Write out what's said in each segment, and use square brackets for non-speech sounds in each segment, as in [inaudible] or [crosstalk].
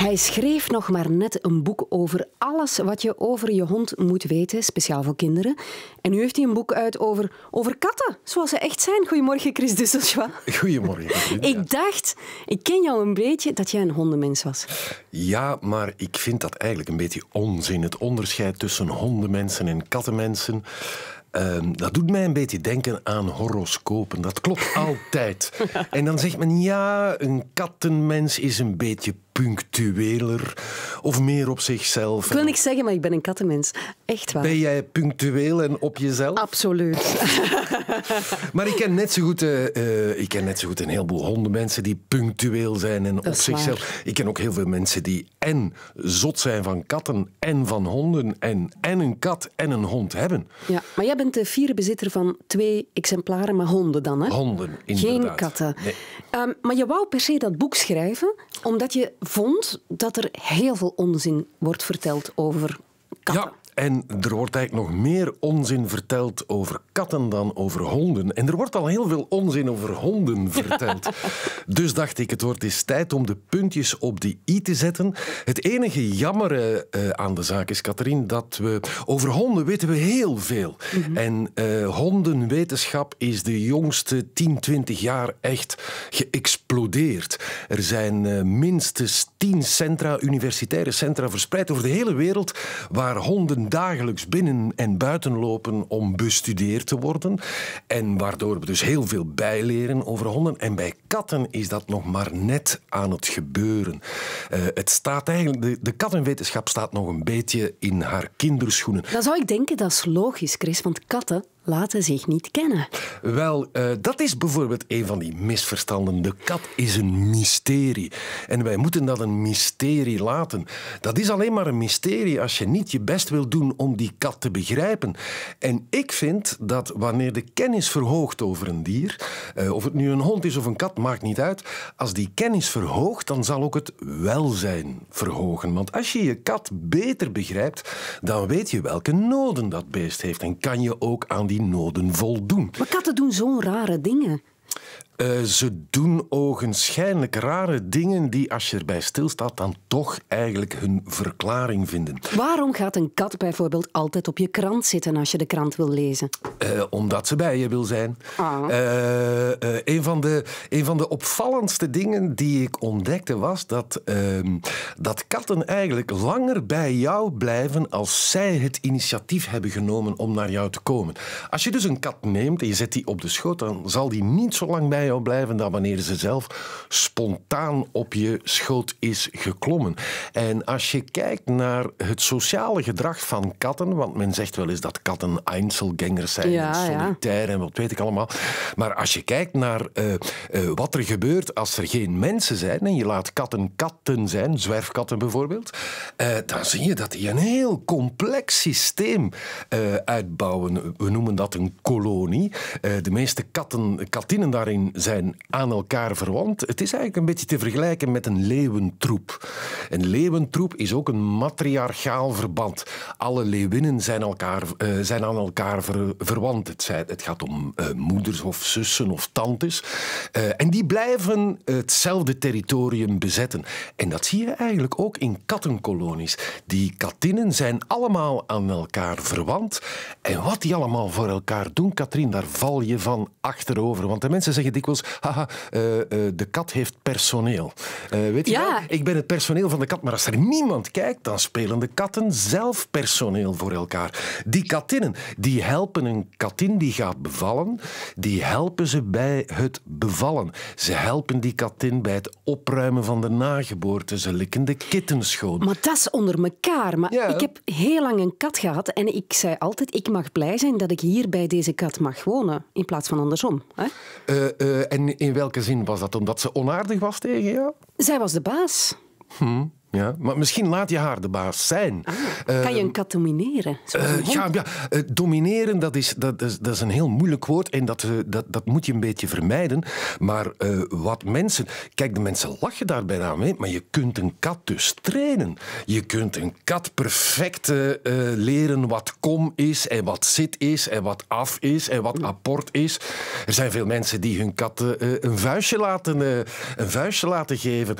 Hij schreef nog maar net een boek over alles wat je over je hond moet weten, speciaal voor kinderen. En nu heeft hij een boek uit over, over katten, zoals ze echt zijn. Goedemorgen, Chris Dusselschwa. Goedemorgen. [laughs] ik dacht, ik ken jou een beetje, dat jij een hondenmens was. Ja, maar ik vind dat eigenlijk een beetje onzin. Het onderscheid tussen hondenmensen en kattenmensen. Ehm, dat doet mij een beetje denken aan horoscopen. Dat klopt [laughs] altijd. en dan zegt men, ja, een kattenmens is een beetje punctueler of meer op zichzelf. Ik wil niks zeggen, maar ik ben een kattenmens. Echt waar. Ben jij punctueel en op jezelf? Absoluut. [laughs] maar ik ken, net zo goed, eh, eh, ik ken net zo goed een heleboel hondenmensen die punctueel zijn en op zichzelf. Ik ken ook heel veel mensen die en zot zijn van katten en van honden en, en een kat en een hond hebben. Ja, maar jij bent de vierde bezitter van twee exemplaren, maar honden dan, hè? Honden, inderdaad. Geen katten. Ehm, maar je wou per se dat boek schrijven, omdat je vond dat er heel veel onzin wordt verteld over katten. En er wordt eigenlijk nog meer onzin verteld over katten dan over honden. En er wordt al heel veel onzin over honden verteld. [laughs] dus dacht ik, het wordt eens tijd om de puntjes op de i te zetten. Het enige jammer eh, aan de zaak is, Catherine, dat we... Over honden weten we heel veel. Mhm. En eh, hondenwetenschap is de jongste 10, 20 jaar echt geëxplodeerd. Er zijn eh, minstens 10 centra, universitaire centra, verspreid over de hele wereld... waar honden dagelijks binnen en buiten lopen om bestudeerd te worden. En waardoor we dus heel veel bijleren over honden. En bij katten is dat nog maar net aan het gebeuren. Eh, het staat eigenlijk, de, de kattenwetenschap staat nog een beetje in haar kinderschoenen. Dan zou ik denken, dat is logisch, Chris, want katten laten zich niet kennen. Wel, eh, dat is bijvoorbeeld een van die misverstanden. De kat is een mysterie. En wij moeten dat een mysterie laten. Dat is alleen maar een mysterie als je niet je best wil doen om die kat te begrijpen. En ik vind dat wanneer de kennis verhoogt over een dier, eh, of het nu een hond is of een kat, maakt niet uit. Als die kennis verhoogt, dan zal ook het welzijn verhogen. Want als je je kat beter begrijpt, dan weet je welke noden dat beest heeft. En kan je ook aan die noden voldoen. Maar katten doen zo'n rare dingen. Eh, ze doen ogenschijnlijk rare dingen die, als je erbij stilstaat, dan toch eigenlijk hun verklaring vinden. Waarom gaat een kat bijvoorbeeld altijd op je krant zitten als je de krant wil lezen? Eh, omdat ze bij je wil zijn. Ah. Eh, een, van de, een van de opvallendste dingen die ik ontdekte was dat, ehm, dat katten eigenlijk langer bij jou blijven als zij het initiatief hebben genomen om naar jou te komen. Als je dus een kat neemt en je zet die op de schoot, dan zal die niet zo lang bij blijven dan wanneer ze zelf spontaan op je schoot is geklommen. En als je kijkt naar het sociale gedrag van katten, want men zegt wel eens dat katten einzelgangers zijn, solitair en wat weet ik allemaal. Maar als je kijkt naar eh, eh, wat er gebeurt als er geen mensen zijn en je laat katten katten zijn, zwerfkatten bijvoorbeeld, eh, dan zie je dat die een heel complex systeem uitbouwen. We noemen dat een kolonie. de meeste katten, katinnen daarin zijn aan elkaar verwant. Het is eigenlijk een beetje te vergelijken met een leeuwentroep. Een leeuwentroep is ook een matriarchaal verband. Alle leeuwinnen zijn, elkaar, eh, zijn aan elkaar verwant. Het, zijn, het, gaat om eh, moeders of zussen of tantes. Eh, en die blijven hetzelfde territorium bezetten. En dat zie je eigenlijk ook in kattenkolonies. Die katinnen zijn allemaal aan elkaar verwant. En wat die allemaal voor elkaar doen, Katrien, daar val je van achterover. Want de mensen zeggen dikwijls [laughs] haha, eh, eh, de kat heeft personeel. Eh, weet je wel? Ik ben het personeel van de kat. Maar als er niemand kijkt, dan spelen de katten zelf personeel voor elkaar. Die katinnen, die helpen een katin die gaat bevallen, die helpen ze bij het bevallen. Ze helpen die katin bij het opruimen van de nageboorte. Ze likken de kitten schoon. Maar dat is onder elkaar. Maar ik heb heel lang een kat gehad en ik zei altijd, ik mag blij zijn dat ik hier bij deze kat mag wonen, in plaats van andersom. Hè? Eh, en in welke zin was dat? Omdat ze onaardig was tegen jou? Zij was de baas. Hmm. Ja, maar misschien laat je haar de baas zijn. Ah, kan je eh, een kat domineren? Eh, ja, ja eh, domineren dat is, dat, is, dat is een heel moeilijk woord en dat, dat, dat moet je een beetje vermijden. Maar wat mensen... Kijk, de mensen lachen daar bijna mee, maar je kunt een kat dus trainen. Je kunt een kat perfect leren wat kom is en wat zit is en wat af is en wat apport is. Er zijn veel mensen die hun kat een, vuistje laten, een vuistje laten geven.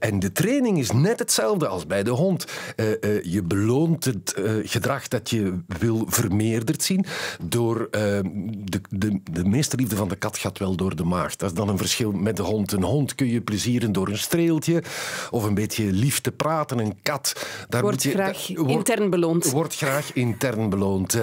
en de training is net het hetzelfde als bij de hond. Eh, eh, je beloont het eh, gedrag dat je wil vermeerderd zien door de, de, de van de kat gaat wel door de maag. Dat is dan een verschil met de hond. Een hond kun je plezieren door een streeltje of een beetje lief te praten. Een kat, daar wordt je, graag intern beloond. Wordt graag intern beloond.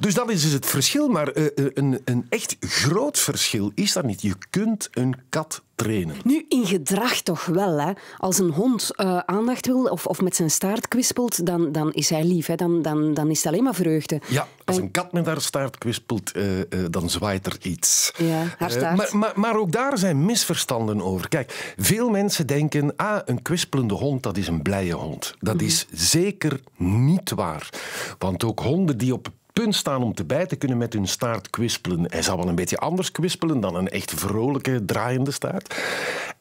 dus dat is dus het verschil. Maar een, een echt groot verschil is dat niet. Je kunt een kat trainen. Nu, in gedrag toch wel. Hè? Als een hond eh, aandacht wil of, of met zijn staart kwispelt, dan, dan is hij lief. Hè? Dan, dan, dan is het alleen maar vreugde. Ja, als een kat met haar staart kwispelt, eh, eh, dan zwaait er iets. Ja, haar staart. Maar, maar, ook daar zijn misverstanden over. Kijk, veel mensen denken, ah, een kwispelende hond, dat is een blije hond. Dat mhm. is zeker niet waar. Want ook honden die op punt staan om te bijten, kunnen met hun staart kwispelen. Hij zal wel een beetje anders kwispelen dan een echt vrolijke, draaiende staart.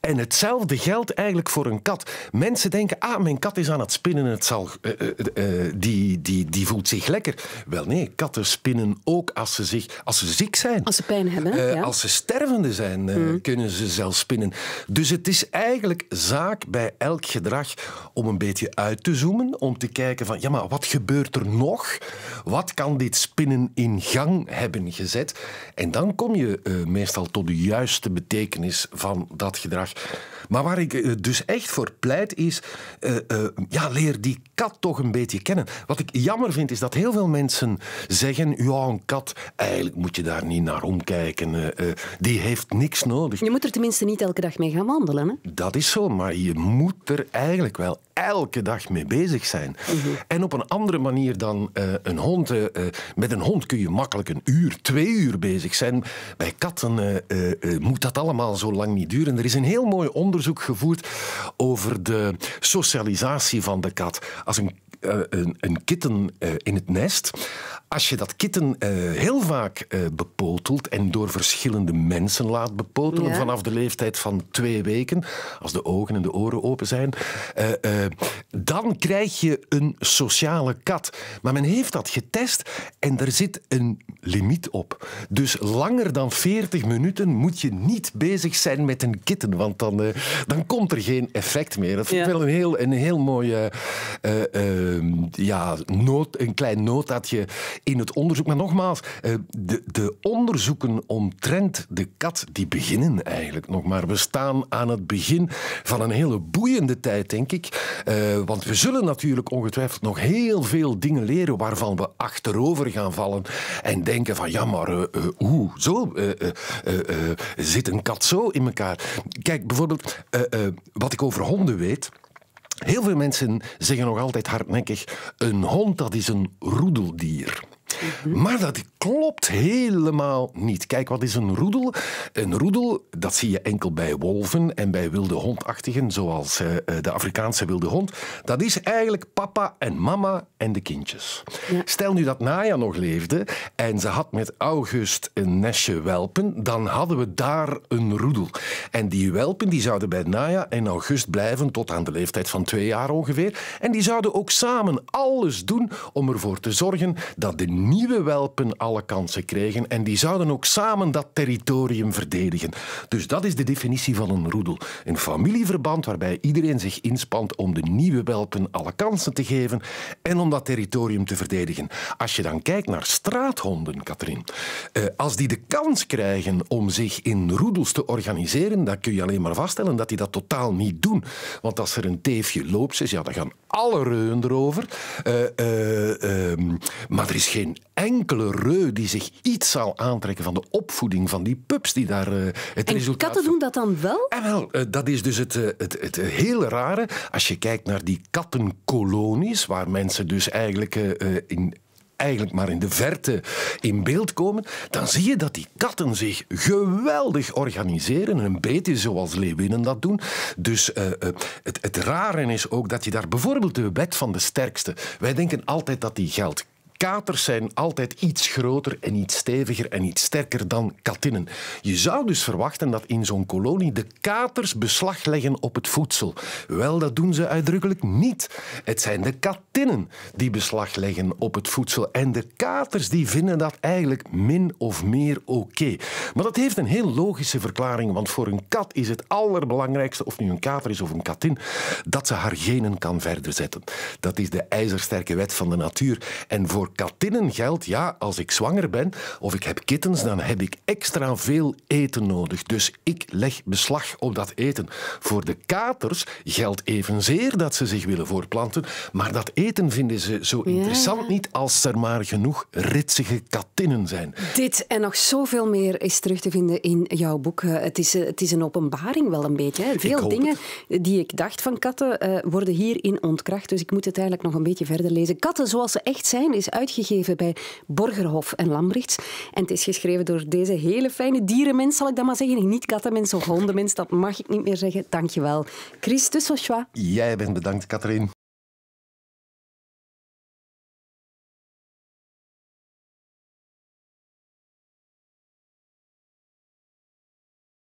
En hetzelfde geldt eigenlijk voor een kat. Mensen denken, ah, mijn kat is aan het spinnen, het zal, eh, eh, eh, die, die, die voelt zich lekker. Wel nee, katten spinnen ook als ze, zich, als ze ziek zijn. Als ze pijn hebben. Als ze stervende zijn, mm. kunnen ze zelf spinnen. Dus het is eigenlijk zaak bij elk gedrag om een beetje uit te zoomen, om te kijken van, ja, maar wat gebeurt er nog? Wat kan dit spinnen in gang hebben gezet? En dan kom je meestal tot de juiste betekenis van dat gedrag. Maar waar ik eh, dus echt voor pleit is, eh, eh, ja, leer die kat toch een beetje kennen. Wat ik jammer vind is dat heel veel mensen zeggen, ja, een kat, eigenlijk moet je daar niet naar omkijken. die heeft niks nodig. Je moet er tenminste niet elke dag mee gaan wandelen. Hè? Dat is zo, maar je moet er eigenlijk wel elke dag mee bezig zijn. Mhm. En op een andere manier dan een hond. met een hond kun je makkelijk een uur, twee uur bezig zijn. Bij katten moet dat allemaal zo lang niet duren. Er is een heel mooi onderzoek gevoerd over de socialisatie van de kat. Als een, eh, een, een kitten eh, in het nest als je dat kitten eh, heel vaak eh, bepotelt en door verschillende mensen laat bepotelen vanaf de leeftijd van twee weken, als de ogen en de oren open zijn, eh, dan krijg je een sociale kat. Maar men heeft dat getest en er zit een limiet op. Dus langer dan 40 minuten moet je niet bezig zijn met een kitten, want dan, dan komt er geen effect meer. Dat vind ik wel een heel, een heel mooie ja, nood, een klein je in het onderzoek. Maar nogmaals, eh, de, de onderzoeken omtrent de kat, die beginnen eigenlijk nog maar. We staan aan het begin van een hele boeiende tijd, denk ik. Eh, want we zullen natuurlijk ongetwijfeld nog heel veel dingen leren waarvan we achterover gaan vallen en denken van ja, maar eh, hoe, zo zit een kat zo in elkaar. Kijk, bijvoorbeeld wat ik over honden weet... Heel veel mensen zeggen nog altijd hardnekkig: een hond dat is een roedeldier. Maar dat klopt helemaal niet. Kijk, wat is een roedel? Een roedel, dat zie je enkel bij wolven en bij wilde hondachtigen, zoals eh, eh, de Afrikaanse wilde hond. Dat is eigenlijk papa en mama en de kindjes. Stel nu dat Naya nog leefde en ze had met August een nestje welpen, dan hadden we daar een roedel. En die welpen die zouden bij Naya en August blijven tot aan de leeftijd van twee jaar ongeveer. En die zouden ook samen alles doen om ervoor te zorgen dat de nieuwe welpen alle kansen kregen en die zouden ook samen dat territorium verdedigen. Dus dat is de definitie van een roedel. Een familieverband waarbij iedereen zich inspant om de nieuwe welpen alle kansen te geven en om dat territorium te verdedigen. Als je dan kijkt naar straathonden, Katrien, eh, als die de kans krijgen om zich in roedels te organiseren, dan kun je alleen maar vaststellen dat die dat totaal niet doen. Want als er een teefje loopt, is, ja, dan gaan alle reuen erover. Eh, eh, ehm, maar er is geen enkele reu die zich iets zal aantrekken van de opvoeding van die pups die daar eh, het en resultaat... katten doen dat dan wel? En wel, dat is dus het, het, het hele rare. Als je kijkt naar die kattenkolonies, waar mensen dus eigenlijk in eigenlijk maar in de verte in beeld komen, dan zie je dat die katten zich geweldig organiseren. Een beetje zoals leeuwinnen dat doen. Dus eh, eh, het, het rare is ook dat je daar bijvoorbeeld de wet van de sterkste. Wij denken altijd dat die geldt katers zijn altijd iets groter en iets steviger en iets sterker dan katinnen. Je zou dus verwachten dat in zo'n kolonie de katers beslag leggen op het voedsel. Wel, dat doen ze uitdrukkelijk niet. Het zijn de katinnen die beslag leggen op het voedsel. En de katers die vinden dat eigenlijk min of meer oké. Maar dat heeft een heel logische verklaring, want voor een kat is het allerbelangrijkste, of nu een kater is of een katin, dat ze haar genen kan verder zetten. Dat is de ijzersterke wet van de natuur. En voor voor katinnen geldt, ja, als ik zwanger ben of ik heb kittens, dan heb ik extra veel eten nodig. Dus ik leg beslag op dat eten. Voor de katers geldt evenzeer dat ze zich willen voorplanten, maar dat eten vinden ze zo interessant niet als er maar genoeg ritsige katinnen zijn. Dit en nog zoveel meer is terug te vinden in jouw boek. Eh, het is, eh, het is een openbaring wel een beetje. Hè? Veel dingen die ik dacht van katten uh, worden hierin ontkracht, dus ik moet het eigenlijk nog een beetje verder lezen. Katten zoals ze echt zijn is uit uitgegeven bij Borgerhof en Lambrichts. En het is geschreven door deze hele fijne dierenmens, zal ik dat maar zeggen. Niet kattenmens of hondenmens, dat mag ik niet meer zeggen. Dankjewel. Chris de Jij bent bedankt, Katrien.